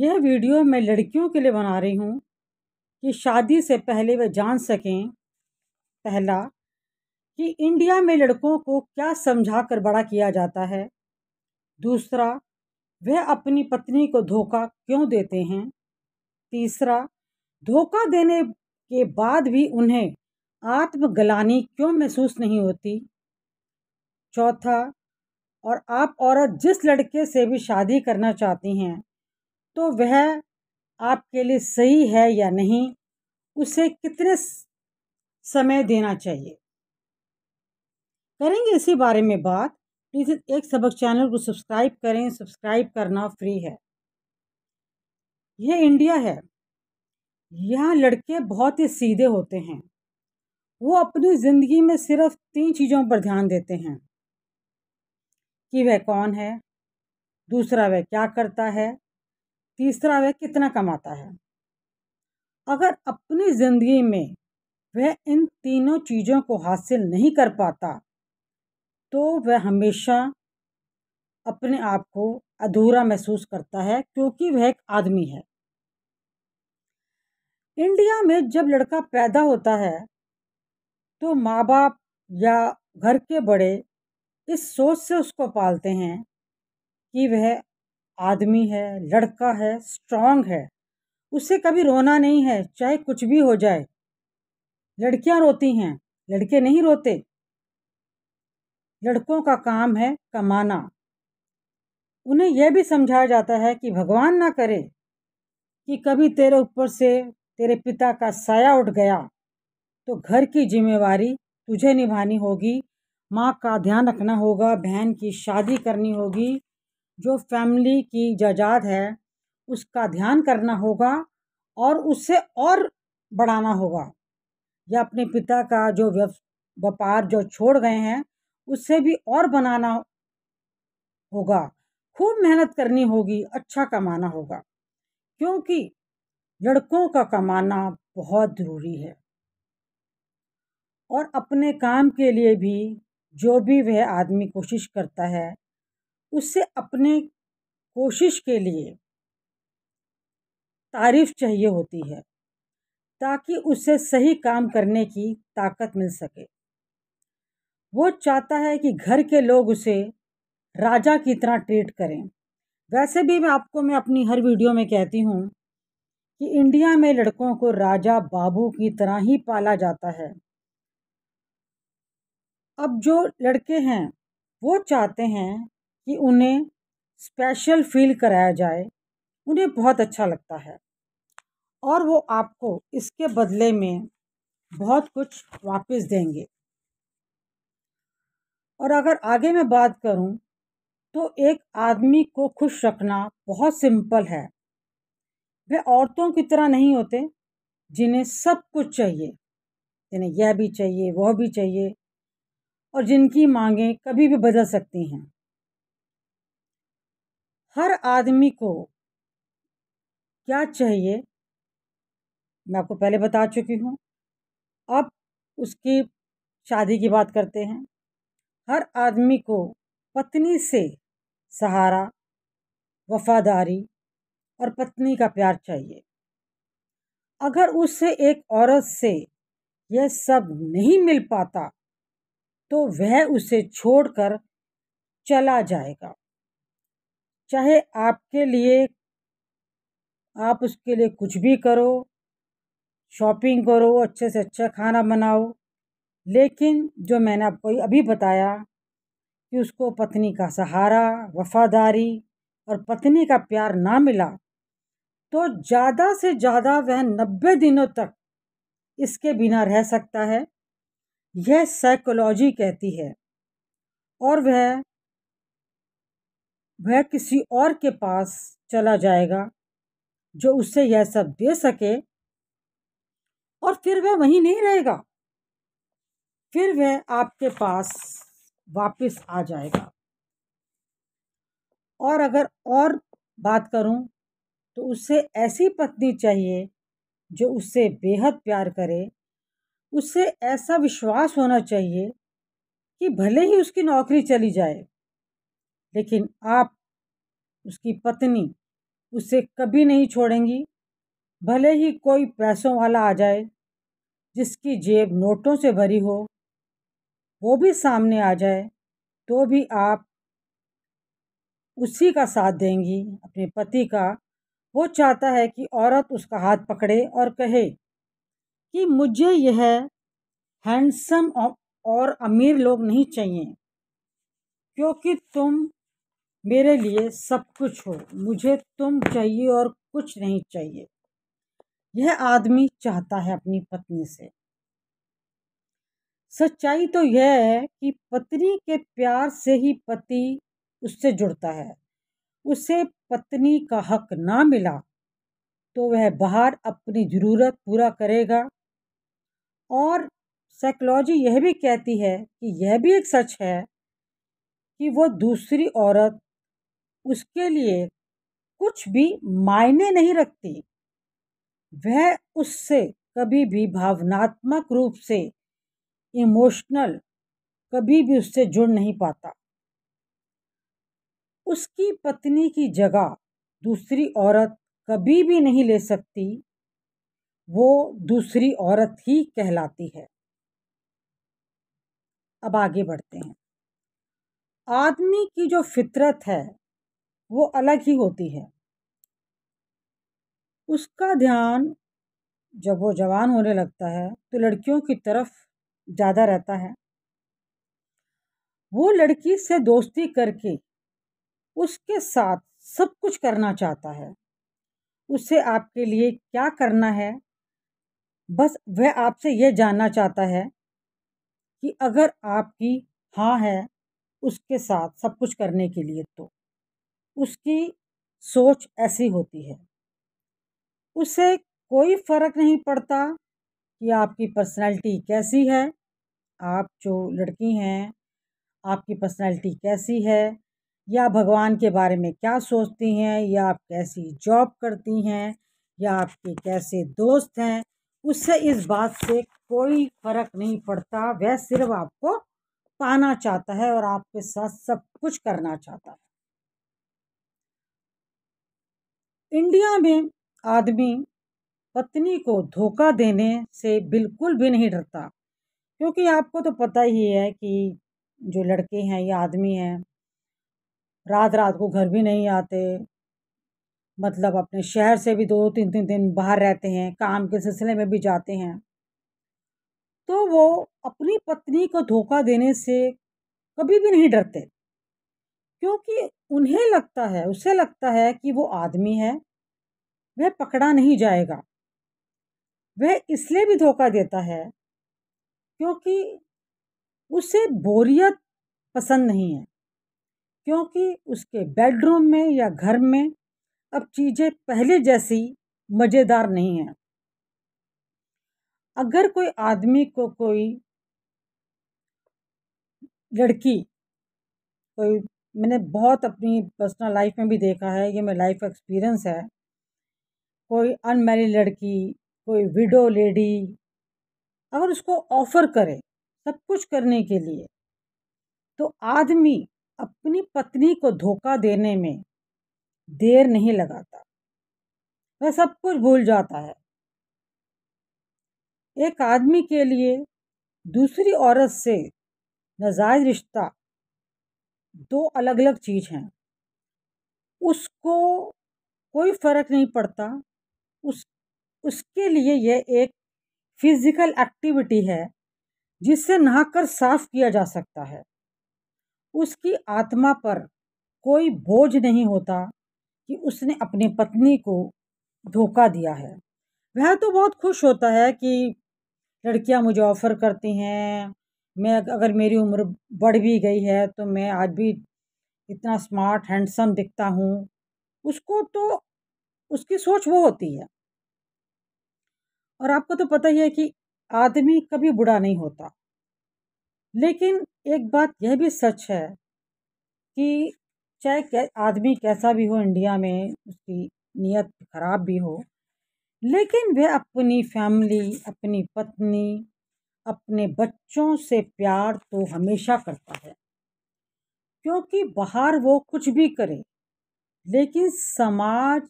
यह वीडियो मैं लड़कियों के लिए बना रही हूँ कि शादी से पहले वे जान सकें पहला कि इंडिया में लड़कों को क्या समझा कर बड़ा किया जाता है दूसरा वह अपनी पत्नी को धोखा क्यों देते हैं तीसरा धोखा देने के बाद भी उन्हें आत्मगलानी क्यों महसूस नहीं होती चौथा और आप औरत जिस लड़के से भी शादी करना चाहती हैं तो वह आपके लिए सही है या नहीं उसे कितने समय देना चाहिए करेंगे इसी बारे में बात प्लीज़ एक सबक चैनल को सब्सक्राइब करें सब्सक्राइब करना फ्री है यह इंडिया है यहाँ लड़के बहुत ही सीधे होते हैं वो अपनी ज़िंदगी में सिर्फ तीन चीज़ों पर ध्यान देते हैं कि वह कौन है दूसरा वह क्या करता है तीसरा वह कितना कमाता है अगर अपनी ज़िंदगी में वह इन तीनों चीज़ों को हासिल नहीं कर पाता तो वह हमेशा अपने आप को अधूरा महसूस करता है क्योंकि वह एक आदमी है इंडिया में जब लड़का पैदा होता है तो माँ बाप या घर के बड़े इस सोच से उसको पालते हैं कि वह आदमी है लड़का है स्ट्रांग है उसे कभी रोना नहीं है चाहे कुछ भी हो जाए लड़कियां रोती हैं लड़के नहीं रोते लड़कों का काम है कमाना उन्हें यह भी समझाया जाता है कि भगवान ना करे कि कभी तेरे ऊपर से तेरे पिता का साया उठ गया तो घर की जिम्मेवारी तुझे निभानी होगी माँ का ध्यान रखना होगा बहन की शादी करनी होगी जो फैमिली की जायदाद है उसका ध्यान करना होगा और उससे और बढ़ाना होगा या अपने पिता का जो व्यापार जो छोड़ गए हैं उससे भी और बनाना होगा खूब मेहनत करनी होगी अच्छा कमाना होगा क्योंकि लड़कों का कमाना बहुत ज़रूरी है और अपने काम के लिए भी जो भी वह आदमी कोशिश करता है उससे अपने कोशिश के लिए तारीफ चाहिए होती है ताकि उससे सही काम करने की ताकत मिल सके वो चाहता है कि घर के लोग उसे राजा की तरह ट्रीट करें वैसे भी मैं आपको मैं अपनी हर वीडियो में कहती हूँ कि इंडिया में लड़कों को राजा बाबू की तरह ही पाला जाता है अब जो लड़के हैं वो चाहते हैं कि उन्हें स्पेशल फील कराया जाए उन्हें बहुत अच्छा लगता है और वो आपको इसके बदले में बहुत कुछ वापस देंगे और अगर आगे मैं बात करूं तो एक आदमी को खुश रखना बहुत सिंपल है वे औरतों की तरह नहीं होते जिन्हें सब कुछ चाहिए जिन्हें यह भी चाहिए वह भी चाहिए और जिनकी मांगें कभी भी बदल सकती हैं हर आदमी को क्या चाहिए मैं आपको पहले बता चुकी हूँ अब उसकी शादी की बात करते हैं हर आदमी को पत्नी से सहारा वफादारी और पत्नी का प्यार चाहिए अगर उससे एक औरत से यह सब नहीं मिल पाता तो वह उसे छोड़कर चला जाएगा चाहे आपके लिए आप उसके लिए कुछ भी करो शॉपिंग करो अच्छे से अच्छा खाना बनाओ लेकिन जो मैंने आपको अभी बताया कि उसको पत्नी का सहारा वफादारी और पत्नी का प्यार ना मिला तो ज़्यादा से ज़्यादा वह नब्बे दिनों तक इसके बिना रह सकता है यह साइकोलॉजी कहती है और वह वह किसी और के पास चला जाएगा जो उसे यह सब दे सके और फिर वह वहीं नहीं रहेगा फिर वह आपके पास वापस आ जाएगा और अगर और बात करूं तो उसे ऐसी पत्नी चाहिए जो उससे बेहद प्यार करे उससे ऐसा विश्वास होना चाहिए कि भले ही उसकी नौकरी चली जाए लेकिन आप उसकी पत्नी उसे कभी नहीं छोड़ेंगी भले ही कोई पैसों वाला आ जाए जिसकी जेब नोटों से भरी हो वो भी सामने आ जाए तो भी आप उसी का साथ देंगी अपने पति का वो चाहता है कि औरत उसका हाथ पकड़े और कहे कि मुझे यह हैंडसम और अमीर लोग नहीं चाहिए क्योंकि तुम मेरे लिए सब कुछ हो मुझे तुम चाहिए और कुछ नहीं चाहिए यह आदमी चाहता है अपनी पत्नी से सच्चाई तो यह है कि पत्नी के प्यार से ही पति उससे जुड़ता है उसे पत्नी का हक ना मिला तो वह बाहर अपनी ज़रूरत पूरा करेगा और साइकोलॉजी यह भी कहती है कि यह भी एक सच है कि वो दूसरी औरत उसके लिए कुछ भी मायने नहीं रखती वह उससे कभी भी भावनात्मक रूप से इमोशनल कभी भी उससे जुड़ नहीं पाता उसकी पत्नी की जगह दूसरी औरत कभी भी नहीं ले सकती वो दूसरी औरत ही कहलाती है अब आगे बढ़ते हैं आदमी की जो फितरत है वो अलग ही होती है उसका ध्यान जब वो जवान होने लगता है तो लड़कियों की तरफ ज़्यादा रहता है वो लड़की से दोस्ती करके उसके साथ सब कुछ करना चाहता है उसे आपके लिए क्या करना है बस वह आपसे यह जानना चाहता है कि अगर आपकी हाँ है उसके साथ सब कुछ करने के लिए तो उसकी सोच ऐसी होती है उसे कोई फ़र्क नहीं पड़ता कि आपकी पर्सनालिटी कैसी है आप जो लड़की हैं आपकी पर्सनालिटी कैसी है या भगवान के बारे में क्या सोचती हैं या आप कैसी जॉब करती हैं या आपके कैसे दोस्त हैं उससे इस बात से कोई फ़र्क नहीं पड़ता वह सिर्फ आपको पाना चाहता है और आपके साथ सब कुछ करना चाहता है इंडिया में आदमी पत्नी को धोखा देने से बिल्कुल भी नहीं डरता क्योंकि आपको तो पता ही है कि जो लड़के हैं या आदमी हैं रात रात को घर भी नहीं आते मतलब अपने शहर से भी दो तीन तीन दिन बाहर रहते हैं काम के सिलसिले में भी जाते हैं तो वो अपनी पत्नी को धोखा देने से कभी भी नहीं डरते क्योंकि उन्हें लगता है उसे लगता है कि वो आदमी है वह पकड़ा नहीं जाएगा वह इसलिए भी धोखा देता है क्योंकि उसे बोरियत पसंद नहीं है क्योंकि उसके बेडरूम में या घर में अब चीज़ें पहले जैसी मज़ेदार नहीं हैं अगर कोई आदमी को कोई लड़की कोई मैंने बहुत अपनी पर्सनल लाइफ में भी देखा है ये मेरा लाइफ एक्सपीरियंस है कोई अनमेरिड लड़की कोई विडो लेडी अगर उसको ऑफ़र करे सब कुछ करने के लिए तो आदमी अपनी पत्नी को धोखा देने में देर नहीं लगाता वह सब कुछ भूल जाता है एक आदमी के लिए दूसरी औरत से नजायज रिश्ता दो अलग अलग चीज़ हैं उसको कोई फ़र्क नहीं पड़ता उस उसके लिए यह एक फिज़िकल एक्टिविटी है जिससे नहाकर साफ किया जा सकता है उसकी आत्मा पर कोई बोझ नहीं होता कि उसने अपनी पत्नी को धोखा दिया है वह तो बहुत खुश होता है कि लड़कियां मुझे ऑफ़र करती हैं मैं अगर मेरी उम्र बढ़ भी गई है तो मैं आज भी इतना स्मार्ट हैंडसम दिखता हूँ उसको तो उसकी सोच वो होती है और आपको तो पता ही है कि आदमी कभी बुरा नहीं होता लेकिन एक बात यह भी सच है कि चाहे आदमी कैसा भी हो इंडिया में उसकी नीयत ख़राब भी हो लेकिन वह अपनी फैमिली अपनी पत्नी अपने बच्चों से प्यार तो हमेशा करता है क्योंकि बाहर वो कुछ भी करे लेकिन समाज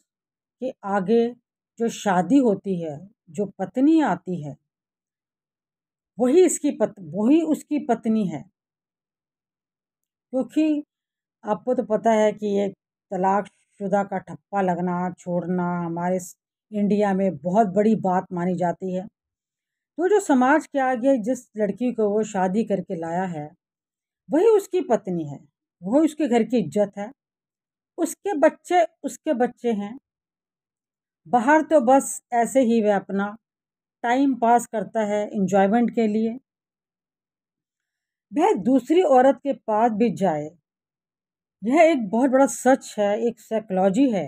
के आगे जो शादी होती है जो पत्नी आती है वही इसकी पत वही उसकी पत्नी है क्योंकि आपको तो पता है कि ये तलाक शुदा का ठप्पा लगना छोड़ना हमारे इंडिया में बहुत बड़ी बात मानी जाती है तो जो समाज के आगे जिस लड़की को वो शादी करके लाया है वही उसकी पत्नी है वही उसके घर की इज्जत है उसके बच्चे उसके बच्चे हैं बाहर तो बस ऐसे ही वह अपना टाइम पास करता है इन्जॉयमेंट के लिए वह दूसरी औरत के पास भी जाए यह एक बहुत बड़ा सच है एक साइकोलॉजी है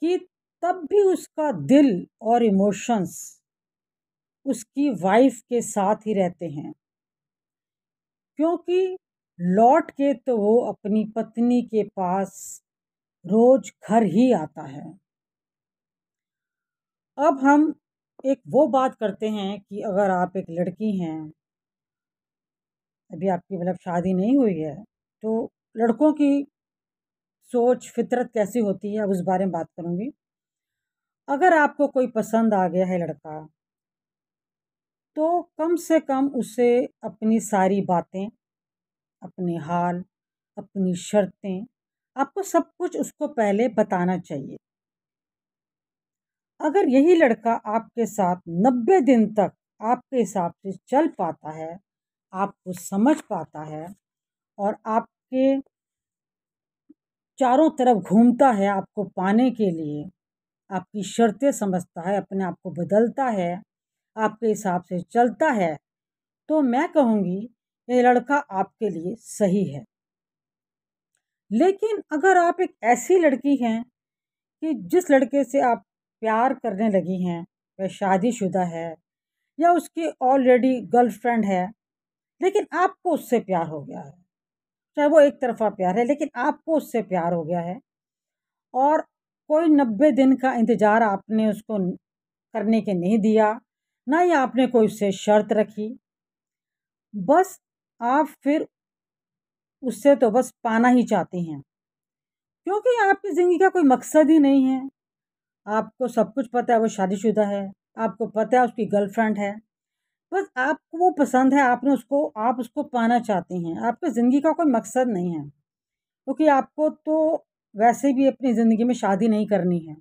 कि तब भी उसका दिल और इमोशंस उसकी वाइफ के साथ ही रहते हैं क्योंकि लौट के तो वो अपनी पत्नी के पास रोज घर ही आता है अब हम एक वो बात करते हैं कि अगर आप एक लड़की हैं अभी आपकी मतलब शादी नहीं हुई है तो लड़कों की सोच फितरत कैसी होती है अब उस बारे में बात करूँगी अगर आपको कोई पसंद आ गया है लड़का तो कम से कम उसे अपनी सारी बातें अपने हाल अपनी शर्तें आपको सब कुछ उसको पहले बताना चाहिए अगर यही लड़का आपके साथ नब्बे दिन तक आपके हिसाब से चल पाता है आपको समझ पाता है और आपके चारों तरफ घूमता है आपको पाने के लिए आपकी शर्तें समझता है अपने आप को बदलता है आपके हिसाब से चलता है तो मैं कहूँगी ये लड़का आपके लिए सही है लेकिन अगर आप एक ऐसी लड़की हैं कि जिस लड़के से आप प्यार करने लगी हैं वह शादीशुदा है या उसकी ऑलरेडी गर्लफ्रेंड है लेकिन आपको उससे प्यार हो गया है चाहे वो एक तरफा प्यार है लेकिन आपको उससे प्यार हो गया है और कोई नब्बे दिन का इंतज़ार आपने उसको करने के नहीं दिया ना ही आपने कोई उससे शर्त रखी बस आप फिर उससे तो बस पाना ही चाहते हैं क्योंकि आपकी ज़िंदगी का कोई मकसद ही नहीं है आपको सब कुछ पता है वो शादीशुदा है आपको पता है उसकी गर्लफ्रेंड है बस आपको वो पसंद है आपने उसको आप उसको पाना चाहते हैं आपकी ज़िंदगी का कोई मकसद नहीं है क्योंकि आपको तो वैसे भी अपनी ज़िंदगी में शादी नहीं करनी है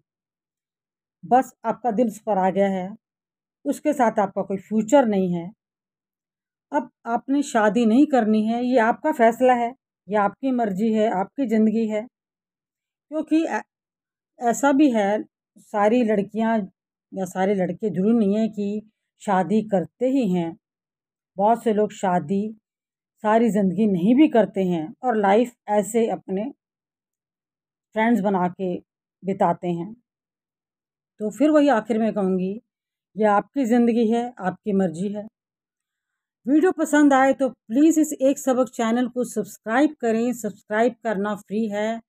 बस आपका दिल उस पर आ गया है उसके साथ आपका कोई फ्यूचर नहीं है अब आपने शादी नहीं करनी है ये आपका फ़ैसला है ये आपकी मर्ज़ी है आपकी ज़िंदगी है क्योंकि ऐसा भी है सारी लड़कियां या सारे लड़के जरूरी नहीं है कि शादी करते ही हैं बहुत से लोग शादी सारी ज़िंदगी नहीं भी करते हैं और लाइफ ऐसे अपने फ्रेंड्स बना के बिताते हैं तो फिर वही आखिर में कहूँगी यह आपकी ज़िंदगी है आपकी मर्जी है वीडियो पसंद आए तो प्लीज़ इस एक सबक चैनल को सब्सक्राइब करें सब्सक्राइब करना फ्री है